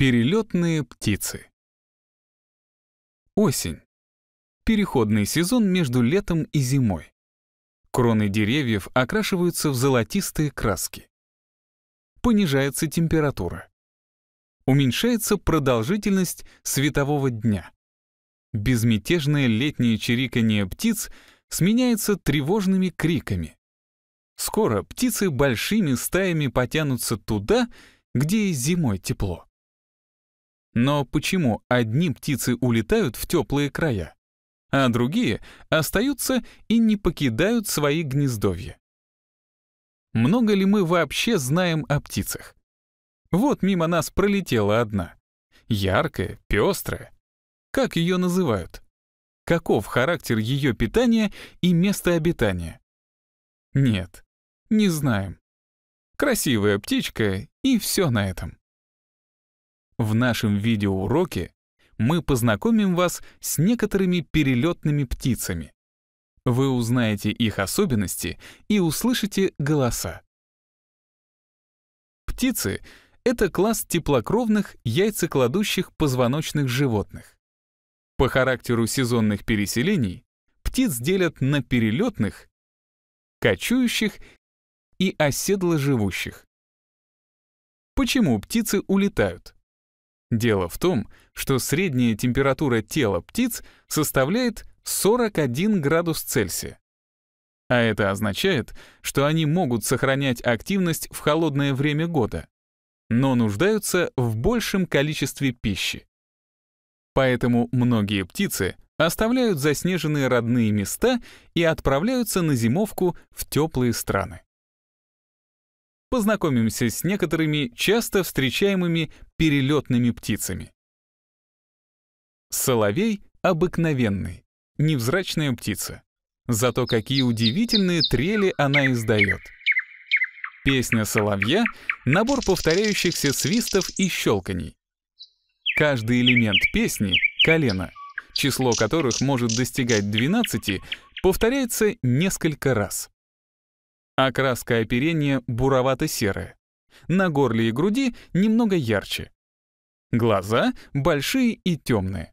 Перелетные птицы. Осень. Переходный сезон между летом и зимой. Кроны деревьев окрашиваются в золотистые краски. Понижается температура. Уменьшается продолжительность светового дня. Безмятежное летнее чириканье птиц сменяется тревожными криками. Скоро птицы большими стаями потянутся туда, где и зимой тепло. Но почему одни птицы улетают в теплые края, а другие остаются и не покидают свои гнездовья? Много ли мы вообще знаем о птицах? Вот мимо нас пролетела одна. Яркая, пестрая. Как ее называют? Каков характер ее питания и место обитания? Нет, не знаем. Красивая птичка, и все на этом. В нашем видеоуроке мы познакомим вас с некоторыми перелетными птицами. Вы узнаете их особенности и услышите голоса. Птицы — это класс теплокровных яйцекладущих позвоночных животных. По характеру сезонных переселений птиц делят на перелетных, кочующих и оседло живущих. Почему птицы улетают? Дело в том, что средняя температура тела птиц составляет 41 градус Цельсия. А это означает, что они могут сохранять активность в холодное время года, но нуждаются в большем количестве пищи. Поэтому многие птицы оставляют заснеженные родные места и отправляются на зимовку в теплые страны. Познакомимся с некоторыми часто встречаемыми перелетными птицами. Соловей обыкновенный, невзрачная птица. Зато какие удивительные трели она издает. Песня соловья — набор повторяющихся свистов и щелканий. Каждый элемент песни — колено, число которых может достигать 12, повторяется несколько раз. Окраска оперения буровато-серая. На горле и груди немного ярче. Глаза большие и темные.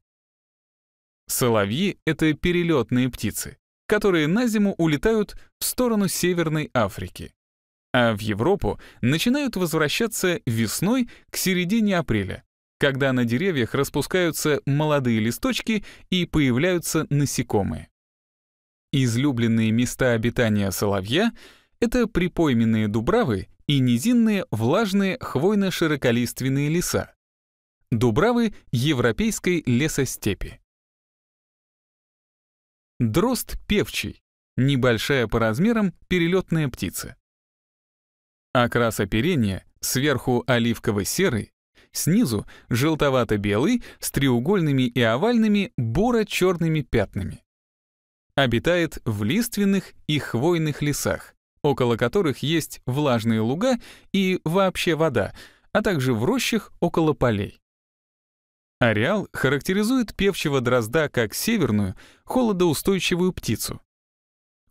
Соловьи — это перелетные птицы, которые на зиму улетают в сторону Северной Африки, а в Европу начинают возвращаться весной к середине апреля, когда на деревьях распускаются молодые листочки и появляются насекомые. Излюбленные места обитания соловья — это припойменные дубравы и низинные влажные хвойно-широколиственные леса. Дубравы европейской лесостепи. Дрозд певчий — небольшая по размерам перелетная птица. Окрас оперения сверху оливково-серый, снизу — желтовато-белый с треугольными и овальными буро-черными пятнами. Обитает в лиственных и хвойных лесах, около которых есть влажные луга и вообще вода, а также в рощах около полей. Ареал характеризует певчего дрозда как северную, холодоустойчивую птицу.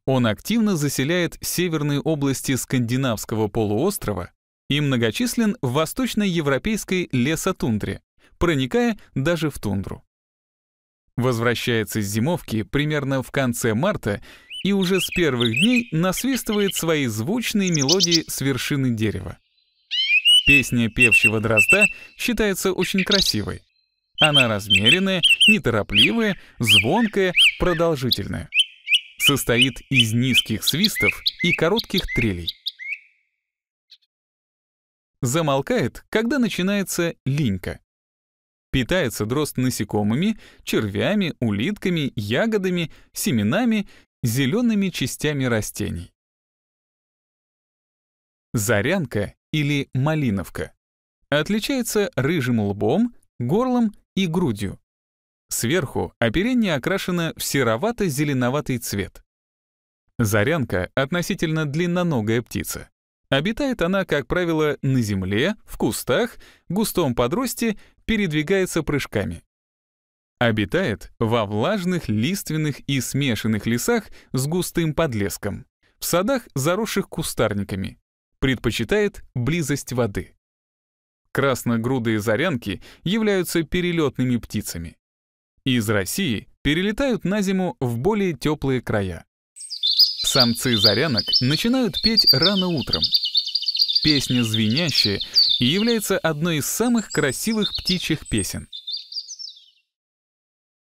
Он активно заселяет северные области скандинавского полуострова и многочислен в восточноевропейской лесотундре, проникая даже в тундру. Возвращается с зимовки примерно в конце марта и уже с первых дней насвистывает свои звучные мелодии с вершины дерева. Песня певчего дрозда считается очень красивой. Она размеренная, неторопливая, звонкая, продолжительная. Состоит из низких свистов и коротких трелей. Замолкает, когда начинается линька. Питается дрозд насекомыми, червями, улитками, ягодами, семенами зелеными частями растений. Зарянка или малиновка отличается рыжим лбом, горлом и грудью. Сверху оперение окрашено в серовато-зеленоватый цвет. Зарянка — относительно длинноногая птица. Обитает она, как правило, на земле, в кустах, в густом подросте, передвигается прыжками. Обитает во влажных, лиственных и смешанных лесах с густым подлеском, в садах, заросших кустарниками. Предпочитает близость воды. Красногрудые зарянки являются перелетными птицами. Из России перелетают на зиму в более теплые края. Самцы зарянок начинают петь рано утром. Песня звенящая и является одной из самых красивых птичьих песен.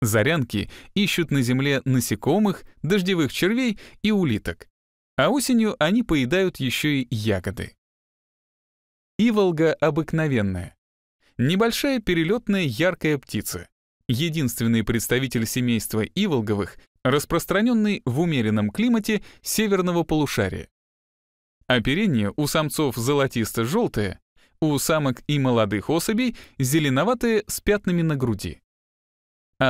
Зарянки ищут на земле насекомых, дождевых червей и улиток. А осенью они поедают еще и ягоды. Иволга обыкновенная. Небольшая перелетная яркая птица. Единственный представитель семейства иволговых, распространенный в умеренном климате северного полушария. Оперение у самцов золотисто-желтое, у самок и молодых особей зеленоватое с пятнами на груди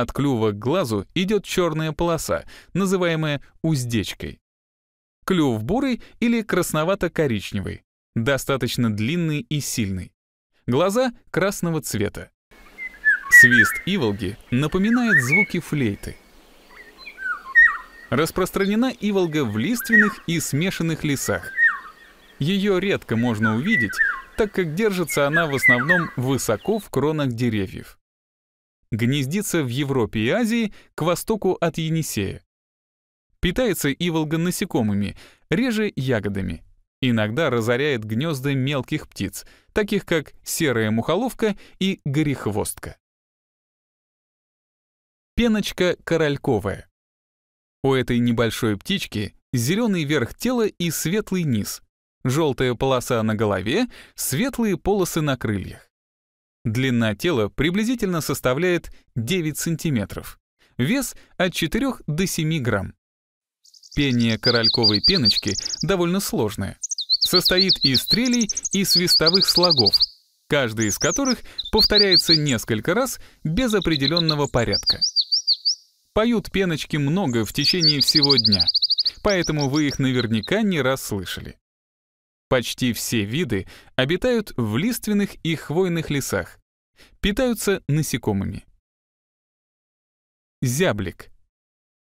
от клюва к глазу идет черная полоса, называемая уздечкой. Клюв бурый или красновато-коричневый, достаточно длинный и сильный. Глаза красного цвета. Свист иволги напоминает звуки флейты. Распространена иволга в лиственных и смешанных лесах. Ее редко можно увидеть, так как держится она в основном высоко в кронах деревьев. Гнездится в Европе и Азии к востоку от Енисея. Питается иволган насекомыми, реже ягодами. Иногда разоряет гнезда мелких птиц, таких как серая мухоловка и горехвостка. Пеночка корольковая. У этой небольшой птички зеленый верх тела и светлый низ, желтая полоса на голове, светлые полосы на крыльях. Длина тела приблизительно составляет 9 сантиметров. Вес от 4 до 7 грамм. Пение корольковой пеночки довольно сложное. Состоит из трелей и свистовых слогов, каждый из которых повторяется несколько раз без определенного порядка. Поют пеночки много в течение всего дня, поэтому вы их наверняка не раз слышали. Почти все виды обитают в лиственных и хвойных лесах, питаются насекомыми. Зяблик.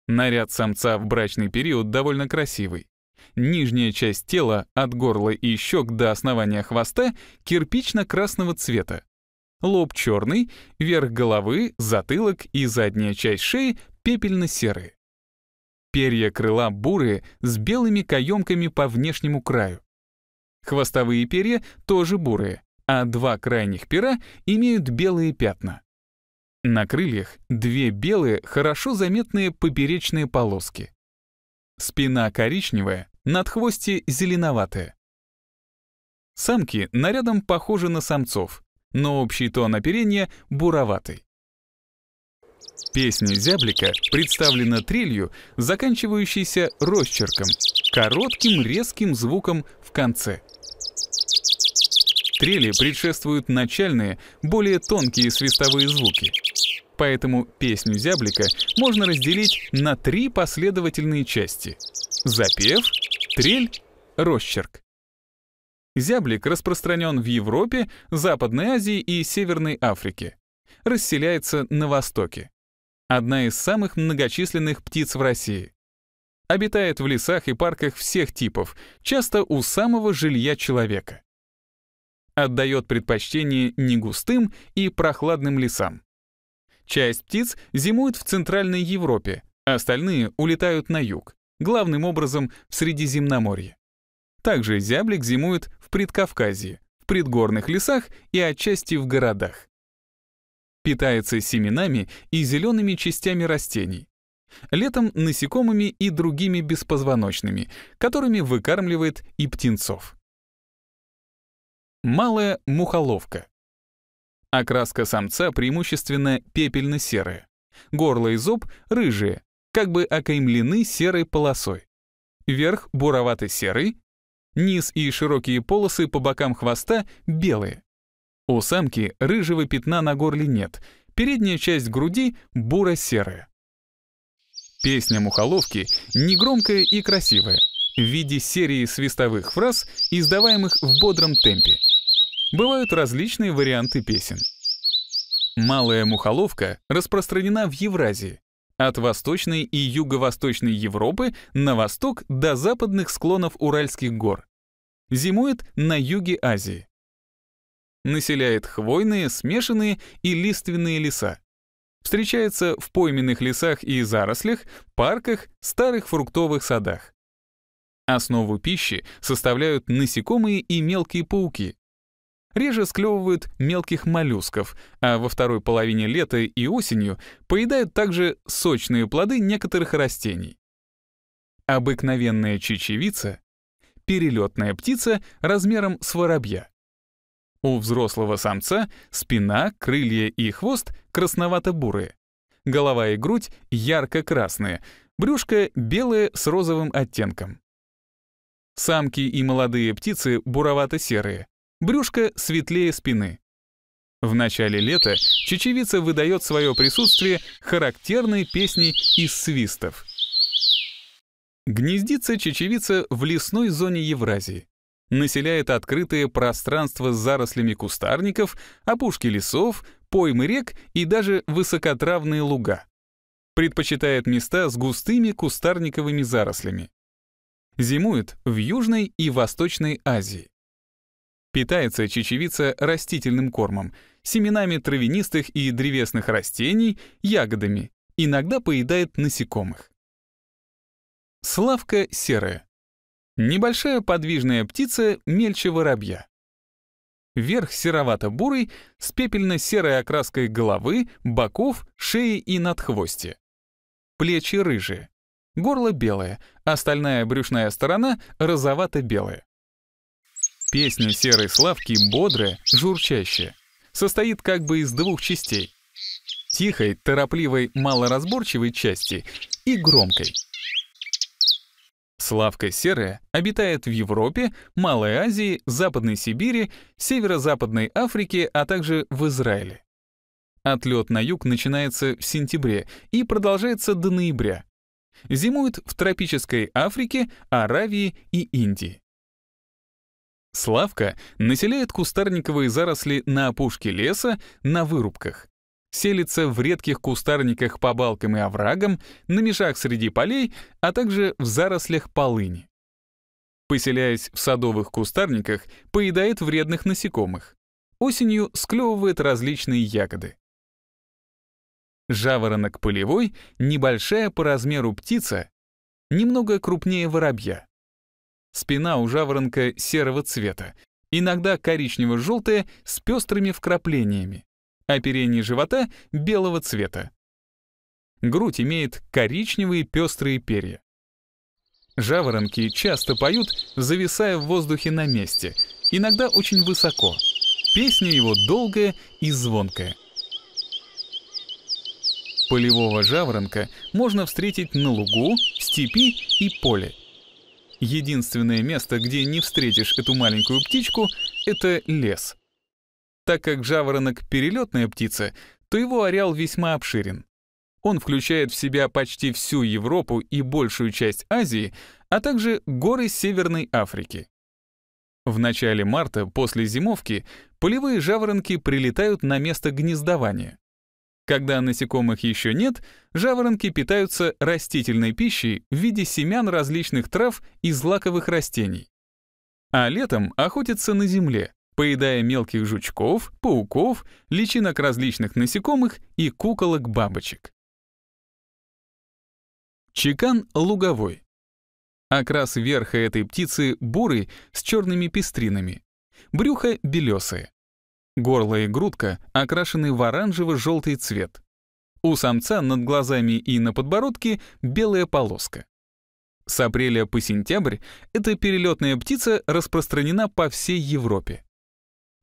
Наряд самца в брачный период довольно красивый. Нижняя часть тела от горла и щек до основания хвоста кирпично-красного цвета. Лоб черный, верх головы, затылок и задняя часть шеи пепельно-серые. Перья крыла бурые с белыми каемками по внешнему краю. Хвостовые перья тоже бурые, а два крайних пера имеют белые пятна. На крыльях две белые, хорошо заметные поперечные полоски. Спина коричневая, надхвостье зеленоватая. Самки нарядом похожи на самцов, но общий тон оперения буроватый. Песня зяблика представлена трелью, заканчивающейся росчерком, коротким резким звуком в конце стреле предшествуют начальные, более тонкие свистовые звуки. Поэтому песню зяблика можно разделить на три последовательные части. Запев, трель, росчерк. Зяблик распространен в Европе, Западной Азии и Северной Африке. Расселяется на Востоке. Одна из самых многочисленных птиц в России. Обитает в лесах и парках всех типов, часто у самого жилья человека отдает предпочтение не густым и прохладным лесам. Часть птиц зимует в Центральной Европе, остальные улетают на юг, главным образом в Средиземноморье. Также зяблик зимует в Предкавказье, в предгорных лесах и отчасти в городах. Питается семенами и зелеными частями растений. Летом насекомыми и другими беспозвоночными, которыми выкармливает и птенцов. Малая мухоловка. Окраска самца преимущественно пепельно-серая. Горло и зоб рыжие, как бы окаймлены серой полосой. Верх буровато-серый, низ и широкие полосы по бокам хвоста белые. У самки рыжего пятна на горле нет, передняя часть груди буро-серая. Песня мухоловки негромкая и красивая, в виде серии свистовых фраз, издаваемых в бодром темпе. Бывают различные варианты песен. Малая мухоловка распространена в Евразии, от Восточной и Юго-Восточной Европы на восток до западных склонов Уральских гор. Зимует на юге Азии. Населяет хвойные, смешанные и лиственные леса. Встречается в пойменных лесах и зарослях, парках, старых фруктовых садах. Основу пищи составляют насекомые и мелкие пауки. Реже склевывают мелких моллюсков, а во второй половине лета и осенью поедают также сочные плоды некоторых растений. Обыкновенная чечевица — перелетная птица размером с воробья. У взрослого самца спина, крылья и хвост красновато-бурые. Голова и грудь ярко-красные, брюшко белое с розовым оттенком. Самки и молодые птицы буровато-серые. Брюшко светлее спины. В начале лета чечевица выдает свое присутствие характерной песней из свистов. Гнездится чечевица в лесной зоне Евразии. Населяет открытые пространства с зарослями кустарников, опушки лесов, поймы рек и даже высокотравные луга. Предпочитает места с густыми кустарниковыми зарослями. Зимует в Южной и Восточной Азии. Питается чечевица растительным кормом, семенами травянистых и древесных растений, ягодами, иногда поедает насекомых. Славка серая. Небольшая подвижная птица мельче воробья. Верх серовато-бурый, с пепельно-серой окраской головы, боков, шеи и надхвостия. Плечи рыжие. Горло белое, остальная брюшная сторона розовато-белая. Песня серой славки бодрая, журчащая. Состоит как бы из двух частей. Тихой, торопливой, малоразборчивой части и громкой. Славка серая обитает в Европе, Малой Азии, Западной Сибири, Северо-Западной Африке, а также в Израиле. Отлет на юг начинается в сентябре и продолжается до ноября, Зимуют в тропической Африке, Аравии и Индии. Славка населяет кустарниковые заросли на опушке леса, на вырубках. Селится в редких кустарниках по балкам и оврагам, на межах среди полей, а также в зарослях полыни. Поселяясь в садовых кустарниках, поедает вредных насекомых. Осенью склевывает различные ягоды. Жаворонок полевой — небольшая по размеру птица, немного крупнее воробья. Спина у жаворонка серого цвета, иногда коричнево-желтая с пестрыми вкраплениями. Оперение а живота белого цвета. Грудь имеет коричневые пестрые перья. Жаворонки часто поют, зависая в воздухе на месте, иногда очень высоко. Песня его долгая и звонкая. Полевого жаворонка можно встретить на лугу, степи и поле. Единственное место, где не встретишь эту маленькую птичку, это лес. Так как жаворонок — перелетная птица, то его ареал весьма обширен. Он включает в себя почти всю Европу и большую часть Азии, а также горы Северной Африки. В начале марта, после зимовки, полевые жаворонки прилетают на место гнездования. Когда насекомых еще нет, жаворонки питаются растительной пищей в виде семян различных трав и злаковых растений. А летом охотятся на земле, поедая мелких жучков, пауков, личинок различных насекомых и куколок-бабочек. Чекан луговой. Окрас верха этой птицы бурый с черными пестринами. Брюхо белесое. Горло и грудка окрашены в оранжево-желтый цвет. У самца над глазами и на подбородке белая полоска. С апреля по сентябрь эта перелетная птица распространена по всей Европе.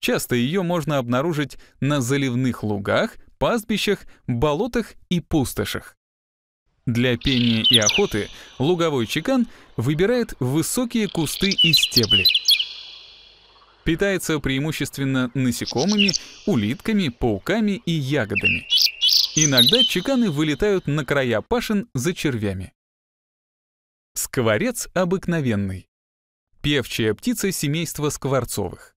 Часто ее можно обнаружить на заливных лугах, пастбищах, болотах и пустошах. Для пения и охоты луговой чекан выбирает высокие кусты и стебли. Питается преимущественно насекомыми, улитками, пауками и ягодами. Иногда чеканы вылетают на края пашин за червями. Скворец обыкновенный. Певчая птица семейства скворцовых.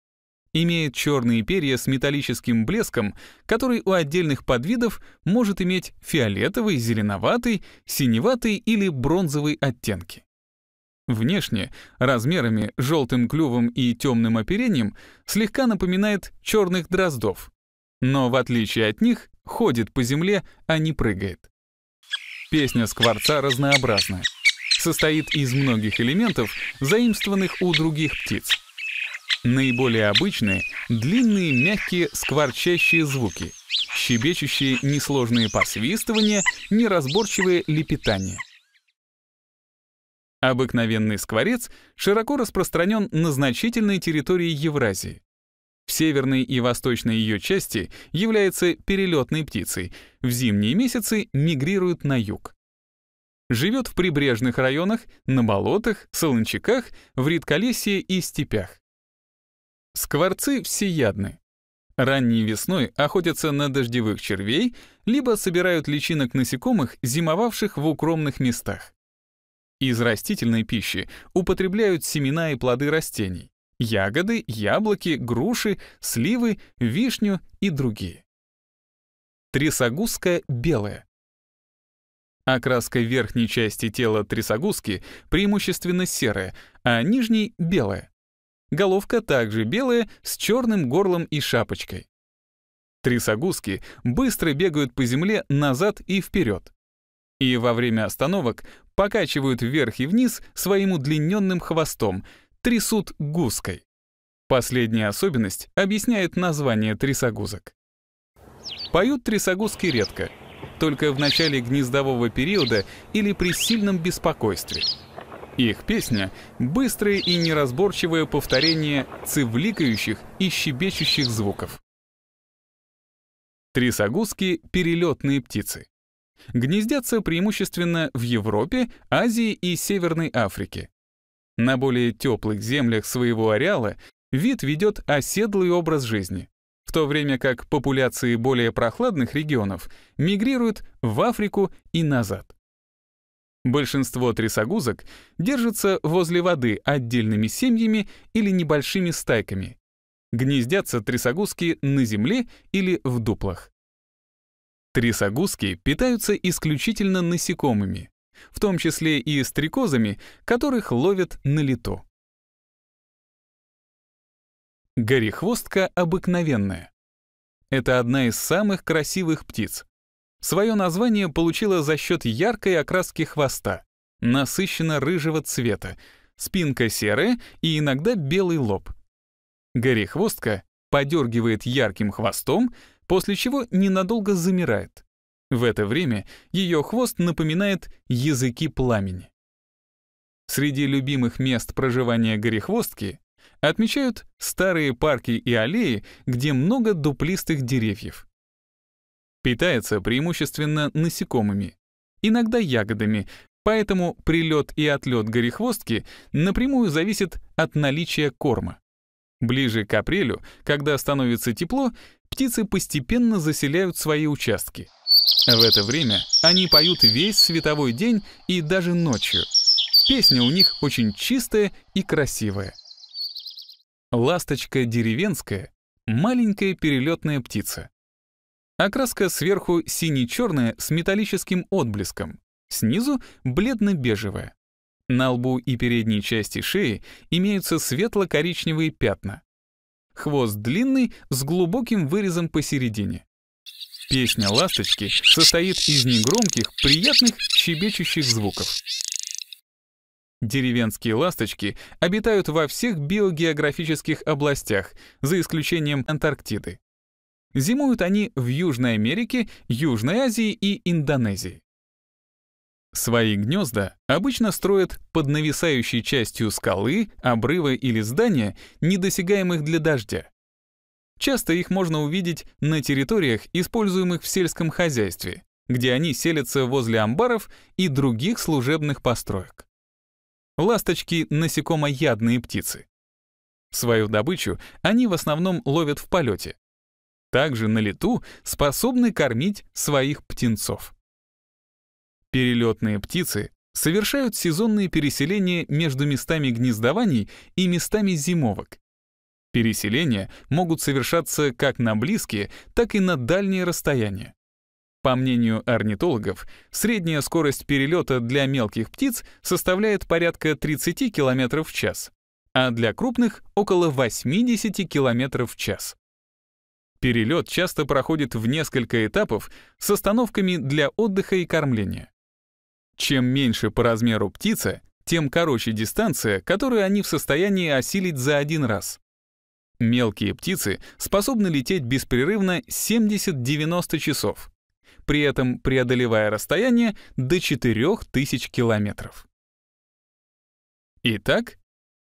Имеет черные перья с металлическим блеском, который у отдельных подвидов может иметь фиолетовый, зеленоватый, синеватый или бронзовый оттенки. Внешне, размерами, желтым клювом и темным оперением слегка напоминает черных дроздов. Но в отличие от них, ходит по земле, а не прыгает. Песня скворца разнообразная, Состоит из многих элементов, заимствованных у других птиц. Наиболее обычные — длинные, мягкие, скворчащие звуки, щебечущие несложные посвистывания, неразборчивые лепетания. Обыкновенный скворец широко распространен на значительной территории Евразии. В северной и восточной ее части является перелетной птицей, в зимние месяцы мигрирует на юг. Живет в прибрежных районах, на болотах, солончаках, в редколесье и степях. Скворцы всеядны. Ранней весной охотятся на дождевых червей, либо собирают личинок насекомых, зимовавших в укромных местах. Из растительной пищи употребляют семена и плоды растений, ягоды, яблоки, груши, сливы, вишню и другие. Трясогузка белая. Окраска верхней части тела трясогузки преимущественно серая, а нижней — белая. Головка также белая, с черным горлом и шапочкой. Трясогузки быстро бегают по земле назад и вперед. И во время остановок покачивают вверх и вниз своим удлиненным хвостом, трясут гуской. Последняя особенность объясняет название трясогузок. Поют трясогузки редко, только в начале гнездового периода или при сильном беспокойстве. Их песня — быстрое и неразборчивое повторение цивликающих и щебечущих звуков. Трясогузки — перелетные птицы. Гнездятся преимущественно в Европе, Азии и Северной Африке. На более теплых землях своего ареала вид ведет оседлый образ жизни, в то время как популяции более прохладных регионов мигрируют в Африку и назад. Большинство трясогузок держатся возле воды отдельными семьями или небольшими стайками. Гнездятся трясогузки на земле или в дуплах. Трисогузки питаются исключительно насекомыми, в том числе и стрекозами, которых ловят на лету. Горехвостка обыкновенная. Это одна из самых красивых птиц. Свое название получила за счет яркой окраски хвоста, насыщенно-рыжего цвета, спинка серая и иногда белый лоб. Горехвостка подергивает ярким хвостом, после чего ненадолго замирает. В это время ее хвост напоминает языки пламени. Среди любимых мест проживания горехвостки отмечают старые парки и аллеи, где много дуплистых деревьев. Питается преимущественно насекомыми, иногда ягодами, поэтому прилет и отлет горехвостки напрямую зависит от наличия корма. Ближе к апрелю, когда становится тепло, птицы постепенно заселяют свои участки. В это время они поют весь световой день и даже ночью. Песня у них очень чистая и красивая. Ласточка деревенская — маленькая перелетная птица. Окраска сверху сине-черная с металлическим отблеском, снизу — бледно-бежевая. На лбу и передней части шеи имеются светло-коричневые пятна. Хвост длинный, с глубоким вырезом посередине. Песня «Ласточки» состоит из негромких, приятных, щебечущих звуков. Деревенские ласточки обитают во всех биогеографических областях, за исключением Антарктиды. Зимуют они в Южной Америке, Южной Азии и Индонезии. Свои гнезда обычно строят под нависающей частью скалы, обрыва или здания, недосягаемых для дождя. Часто их можно увидеть на территориях, используемых в сельском хозяйстве, где они селятся возле амбаров и других служебных построек. Ласточки — насекомоядные птицы. Свою добычу они в основном ловят в полете. Также на лету способны кормить своих птенцов. Перелетные птицы совершают сезонные переселения между местами гнездований и местами зимовок. Переселения могут совершаться как на близкие, так и на дальние расстояния. По мнению орнитологов, средняя скорость перелета для мелких птиц составляет порядка 30 км в час, а для крупных — около 80 км в час. Перелет часто проходит в несколько этапов с остановками для отдыха и кормления. Чем меньше по размеру птица, тем короче дистанция, которую они в состоянии осилить за один раз. Мелкие птицы способны лететь беспрерывно 70-90 часов, при этом преодолевая расстояние до 4000 километров. Итак,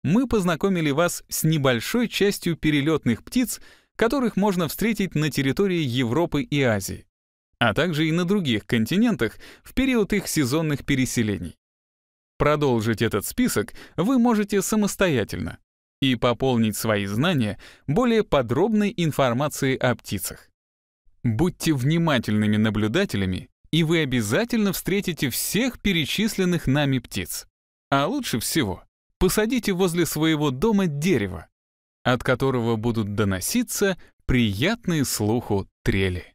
мы познакомили вас с небольшой частью перелетных птиц, которых можно встретить на территории Европы и Азии а также и на других континентах в период их сезонных переселений. Продолжить этот список вы можете самостоятельно и пополнить свои знания более подробной информацией о птицах. Будьте внимательными наблюдателями, и вы обязательно встретите всех перечисленных нами птиц. А лучше всего посадите возле своего дома дерево, от которого будут доноситься приятные слуху трели.